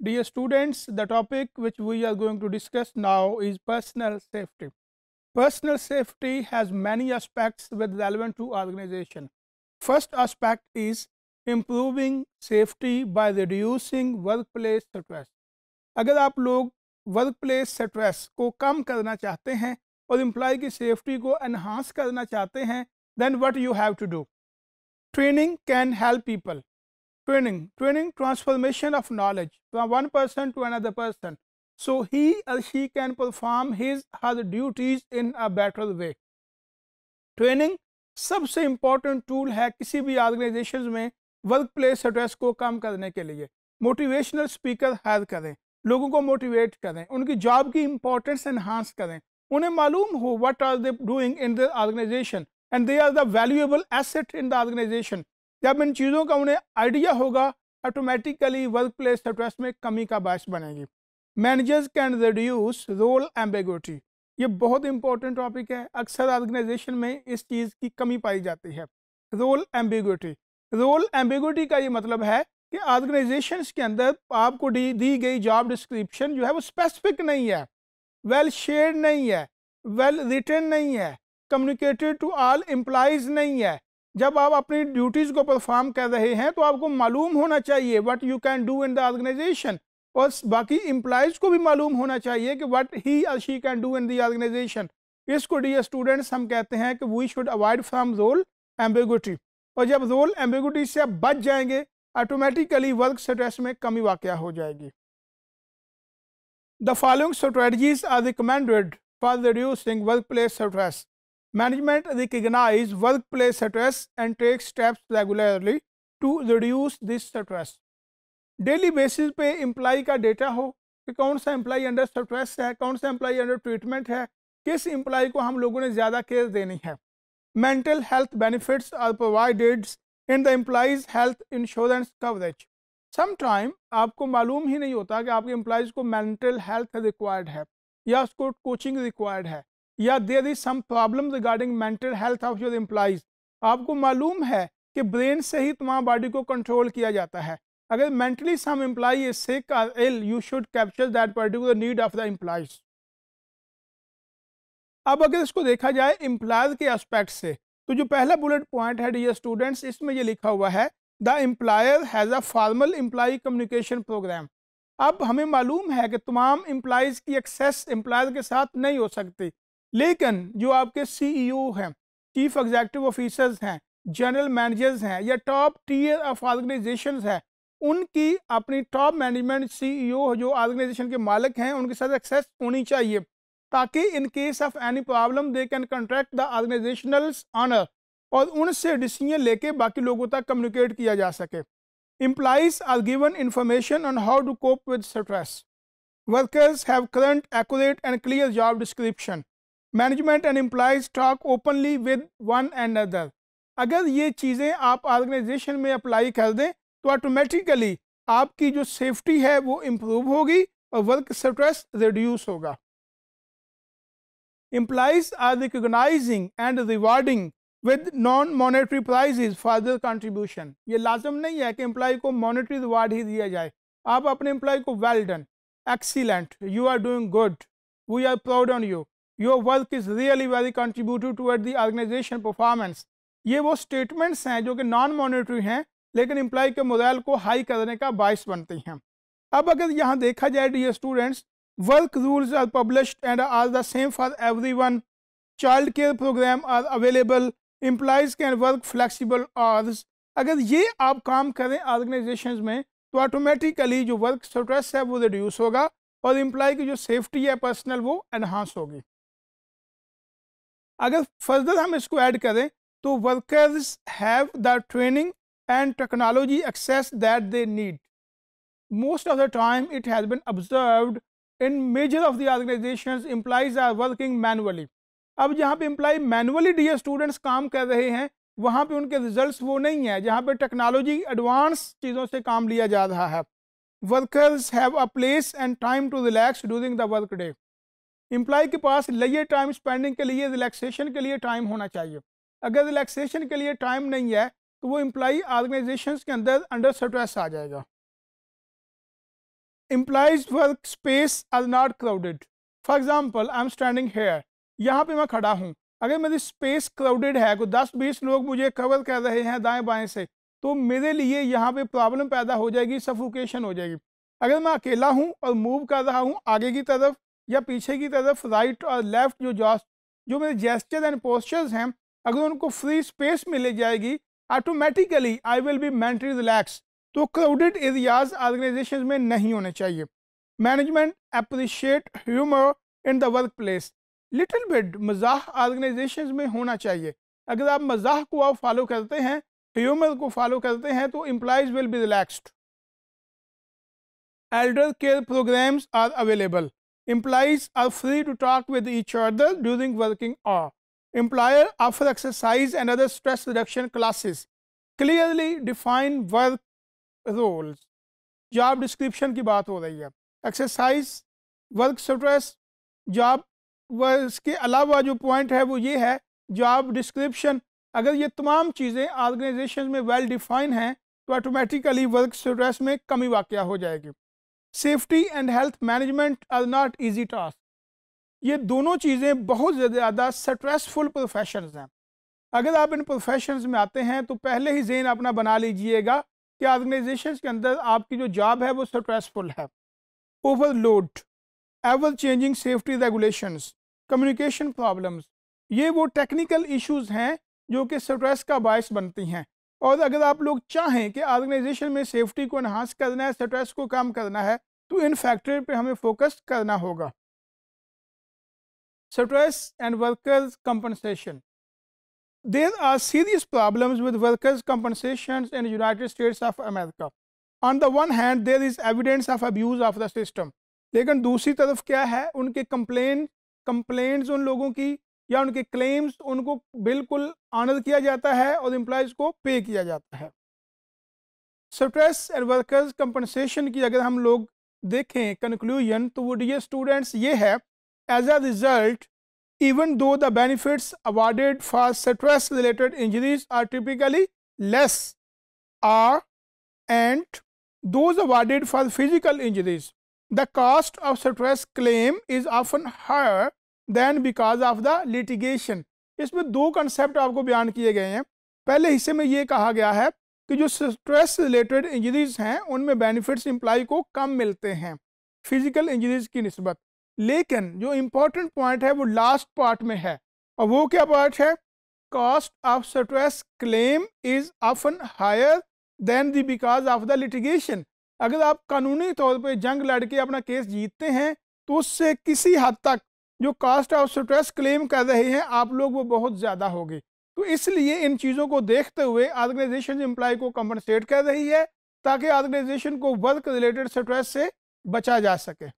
Dear students, the topic which we are going to discuss now is personal safety. Personal safety has many aspects with relevant to organization. First aspect is improving safety by reducing workplace stress. agar aap log workplace stress ko kam karna chahte hain aur employee ki safety ko enhance karna chahte hain then what you have to do training can help people training training transformation of knowledge from one person to another person so he or she can perform his her duties in a better way training सबसे important tool है किसी भी organisation में work place stress को कम करने के लिए motivational speaker higher करें लोगों को मोटिवेट करें उनकी जॉब की इंपॉर्टेंस एनहांस करें उन्हें मालूम हो what are they doing in the organisation and they are the valuable asset in the organisation जब इन चीज़ों का उन्हें आइडिया होगा ऑटोमेटिकली वर्क प्लेस स्ट्रेस में कमी का बायस बनेगी managers can reduce role ambiguity ये बहुत इंपॉर्टेंट टॉपिक है अक्सर ऑर्गेनाइजेशन में इस चीज़ की कमी पाई जाती है रोल एम्बिगुटी रोल एम्बिगुटी का ये मतलब है कि ऑर्गेनाइजेशन के अंदर आपको दी दी गई जॉब डिस्क्रिप्शन जो है वो स्पेसिफिक नहीं है वेल शेयर नहीं है वेल रिटर्न नहीं है कम्युनिकेटेड टू ऑल एम्प्लॉज नहीं है जब आप अपनी ड्यूटीज़ को परफॉर्म कर रहे हैं तो आपको मालूम होना चाहिए what you can do in the organisation और बाकी इम्प्लाइज को भी मालूम होना चाहिए कि व्हाट ही और she can do in the organisation इसको डी स्टूडेंट्स हम कहते हैं कि we should avoid from role ambiguity और जब रोल एम्बिगुटी से आप बच जाएंगे ऑटोमेटिकली वर्क स्ट्रेस में कमी वाक़ हो जाएगी the following strategies are recommended for reducing work place stress Management recognizes workplace stress and takes steps regularly to reduce this stress. Daily basis पे एम्प्लाई का डेटा हो कि कौन सा एम्प्लाई अंडर स्ट्रेस है कौन सा एम्प्लाई अंडर ट्रीटमेंट है किस एम्प्लाई को हम लोगों ने ज़्यादा केयर देनी है mental health benefits are provided in the employees health insurance coverage sometime आपको मालूम ही नहीं होता कि आपके एम्प्लाइज़ को मेंटल हेल्थ रिक्वायर्ड है या उसको कोचिंग रिक्वायर्ड है या there is some problem regarding mental health of your employees आपको मालूम है कि ब्रेन से ही तमाम बॉडी को कंट्रोल किया जाता है अगर mentally some employee is sick और ill you should capture that particular need of the employees अब अगर इसको देखा जाए एम्प्लॉयर के एस्पेक्ट से तो जो पहला बुलेट पॉइंट है डियर स्टूडेंट्स इसमें ये लिखा हुआ है the employer has a formal employee communication programme अब हमें मालूम है कि तमाम एम्प्लाइज की एक्सेस एम्प्लॉयर के साथ नहीं हो सकती लेकिन जो आपके सीईओ e हैं चीफ एग्जैक्टिव ऑफिसर्स हैं जनरल मैनेजर्स हैं या टॉप टीयर ऑफ ऑर्गेनाइजेशन हैं उनकी अपनी टॉप मैनेजमेंट सीईओ जो ऑर्गेनाइजेशन के मालिक हैं उनके साथ एक्सेस होनी चाहिए ताकि in case of any problem they can contract the organisational owner और उनसे डिसीजन लेके बाकी लोगों तक कम्युनिकेट किया जा सके employees are given information on how to cope with stress workers have current act and clear job description management and employees talk openly with one and other अगर ये चीज़ें आप ऑर्गेनाइजेशन में अप्लाई कर दें तो ऑटोमेटिकली आपकी जो सेफ्टी है वो इम्प्रूव होगी और वर्क स्ट्रेस रिड्यूस होगा employees are recognising and rewarding with non monetary prize is their contribution ये लाजम नहीं है कि एम्प्लॉय को मॉनेटरी रिवार्ड ही दिया जाए आप अपने एम्प्लॉय को well done excellent you are doing good we are proud on you your work is really very contributive toward the organisation performance ये वो स्टेटमेंट्स हैं जो कि नॉन मॉनिटरी हैं लेकिन इम्प्लाई के मोरल को हाई करने का बायस बनते हैं अब अगर यहाँ देखा जाए dear students work rules are publish and are the same for every one child care programme are available employees can work flexible hours अगर ये आप काम करें ऑर्गेनाइजेशन में तो ऑटोमेटिकली जो वर्क स्ट्रेस है वो रिड्यूस होगा और इम्प्लाई की जो सेफ्टी है पर्सनल वो एनहांस होगी अगर फर्दर हम इसको ऐड करें तो workers have the training and technology access that they need most of the time it has been observed in major of the organisation employees are working manually अब जहाँ पे एम्प्लॉय मैनुअली डी स्टूडेंट्स काम कर रहे हैं वहाँ पे उनके रिजल्ट्स वो नहीं है जहाँ पे टेक्नोलॉजी एडवांस चीज़ों से काम लिया जा रहा है workers have a place and time to relax during the work day employee के पास लेयर टाइम स्पेंडिंग के लिए रिलैक्सेशन के लिए टाइम होना चाहिए अगर रिलैक्सेशन के लिए टाइम नहीं है तो वो एम्प्लॉई ऑर्गेनाइजेशन के अंदर अंडर स्ट्रेस आ जाएगा employees work space are not crowded for example I am standing here यहाँ पे मैं खड़ा हूँ अगर मेरी स्पेस क्राउडेड है कोई दस बीस लोग मुझे कवर कर रहे हैं दाएँ बाएँ से तो मेरे लिए यहाँ पे प्रॉब्लम पैदा हो जाएगी सफोकेशन हो जाएगी अगर मैं अकेला हूँ और मूव कर रहा हूँ आगे की तरफ या पीछे की तरफ राइट और लेफ़्ट जो जॉस जो मेरे जेस्टर एंड पोस्चर्स हैं अगर उनको फ्री स्पेस मिल जाएगी automatically I will be mentally relax तो क्राउडेड एरियाज ऑर्गेनाइजेशन में नहीं होने चाहिए management appreciate humour in the work place little bit मजाक ऑर्गेनाइजेशन में होना चाहिए अगर आप मजाक को आप फॉलो करते हैं ह्यूमर को फॉलो करते हैं तो employees will be relaxed elder care programmes are available Employees are free to talk with each other during working hour. Employer offer exercise and other stress reduction classes. Clearly define work roles. Job description की बात हो रही है exercise work stress job इसके alawa jo point hai wo ye hai job description agar ye tamam cheeze organizations mein well defined hain तो automatically work stress में कमी वाक़ हो जाएगी safety and health management are not easy task ये दोनों चीज़ें बहुत ज़्यादा स्ट्रेसफुल प्रोफेशन हैं अगर आप इन प्रोफेशन में आते हैं तो पहले ही जेन अपना बना लीजिएगा कि ऑर्गेनाइजेशन के अंदर आपकी जो जॉब है वो स्ट्रेसफुल है overload ever changing safety regulations communication problems ये वो टेक्निकल इश्यूज हैं जो कि स्ट्रेस का बायस बनती हैं और अगर आप लोग चाहें कि ऑर्गेनाइजेशन में सेफ्टी को इन्हांस करना है स्ट्रेस को कम करना है तो इन फैक्टरी पे हमें फोकस करना होगा stress and workers compensation there are serious problem with workers compensation in United States of America on the one hand there is evidence of abuse of the system लेकिन दूसरी तरफ क्या है उनके कंप्लेन कंप्लेंट्स उन लोगों की या उनके क्लेम्स उनको बिल्कुल आनंद किया जाता है और एम्प्लॉयज को पे किया जाता है स्ट्रेस एंड वर्कर्स कंपनसेशन की अगर हम लोग देखें कंक्लूजन तो वो डी स्टूडेंट्स ये है as a result even though the benefits awarded for stress related injuries are typically less are and those awarded for physical injuries the cost of stress claim is often higher than because of the litigation इसमें दो concept आपको बयान किए गए हैं पहले हिस्से में ये कहा गया है कि जो स्ट्रेस रिलेटेड इंजरीज हैं उनमें बेनिफिट्स इम्प्लाई को कम मिलते हैं फिजिकल इंजरीज की नस्बत लेकिन जो इम्पोर्टेंट पॉइंट है वो लास्ट पार्ट में है और वो क्या पार्ट है cost of stress claim is often higher than the because of the litigation अगर आप कानूनी तौर पे जंग लड़के अपना केस जीतते हैं तो उससे किसी हद तक जो कास्ट ऑफ स्ट्रेस क्लेम कर रहे हैं आप लोग वो बहुत ज़्यादा गए तो इसलिए इन चीज़ों को देखते हुए ऑर्गेनाइजेशन एम्प्लॉय को कम्पनसेट कर रही है ताकि ऑर्गेनाइजेशन को वर्क रिलेटेड स्ट्रेस से बचा जा सके